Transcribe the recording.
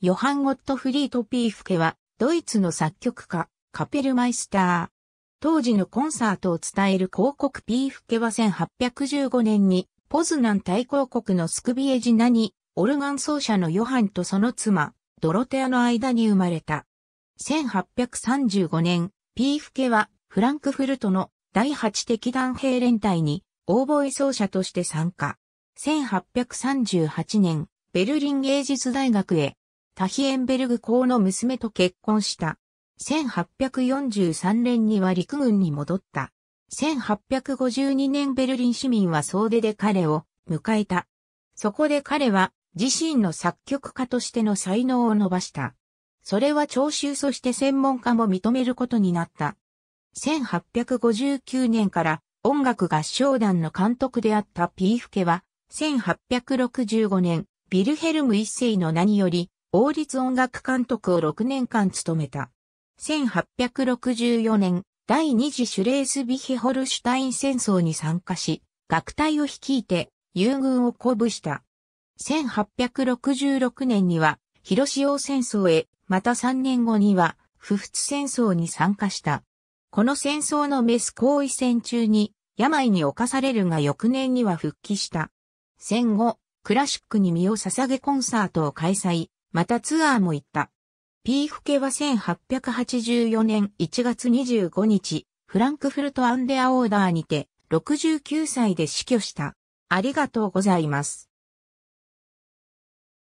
ヨハン・ゴットフリート・ピーフケは、ドイツの作曲家、カペルマイスター。当時のコンサートを伝える広告ピーフケは1815年に、ポズナン大公国のスクビエジナに、オルガン奏者のヨハンとその妻、ドロテアの間に生まれた。1835年、ピーフケは、フランクフルトの第8敵団兵連隊に、オーボエ奏者として参加。1838年、ベルリン芸術大学へタヒエンベルグ公の娘と結婚した。1843年には陸軍に戻った。1852年ベルリン市民は総出で彼を迎えた。そこで彼は自身の作曲家としての才能を伸ばした。それは聴衆そして専門家も認めることになった。1859年から音楽合唱団の監督であったピーフケは、1865年、ビルヘルム一世の名により、王立音楽監督を6年間務めた。1864年、第二次シュレースビヒホルシュタイン戦争に参加し、学隊を率いて、友軍を鼓舞した。1866年には、広潮戦争へ、また3年後には、不仏戦争に参加した。この戦争のメス行為戦中に、病に侵されるが翌年には復帰した。戦後、クラシックに身を捧げコンサートを開催、またツアーも行った。ピーフケは1884年1月25日、フランクフルトアンデアオーダーにて69歳で死去した。ありがとうございます。